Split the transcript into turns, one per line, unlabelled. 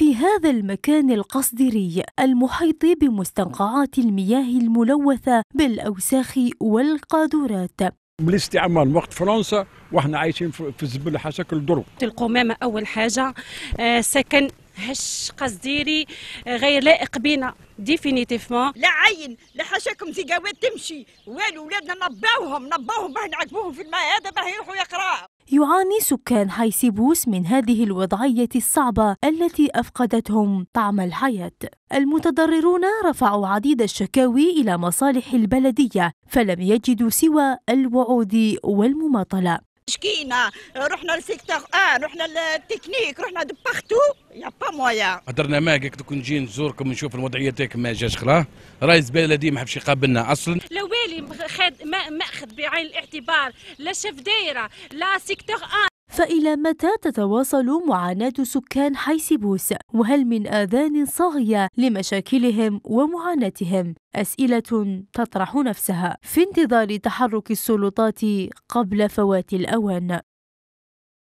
في هذا المكان القصدري المحيط بمستنقعات المياه الملوثة بالأوساخ والقاذورات
بالاستعمار وقت فرنسا واحنا عايشين في الزبل حشكل ضرب
القمامة
أول حاجة آه، سكن هش قصديري آه، غير لائق بينا ديفينيتيفمون لا عين
لا حاشاكم تمشي والو ولادنا نباوهم نباوهم باه نعاقبوهم في الماء هذا باه يروحوا يقراوا
يعاني سكان هايسيبوس من هذه الوضعية الصعبة التي أفقدتهم طعم الحياة المتضررون رفعوا عديد الشكاوي إلى مصالح البلدية فلم يجدوا سوى الوعود والمماطلة
شكينا رحنا للسيكتور ان آه، رحنا للتكنيك رحنا دبختو يا
با مويا
هدرنا معاك كنت نجي نزوركم نشوف الوضعيه تاعك ما جاش خلاص رئيس بلدي دي ما حبش يقابلنا اصلا
لا والي ماخذ بعين الاعتبار لا شاف دايره لا سيكتور ان
آه. فإلى متى تتواصل معاناة سكان حيسبوس وهل من آذان صاغية لمشاكلهم ومعاناتهم أسئلة تطرح نفسها في انتظار تحرك السلطات قبل فوات الأوان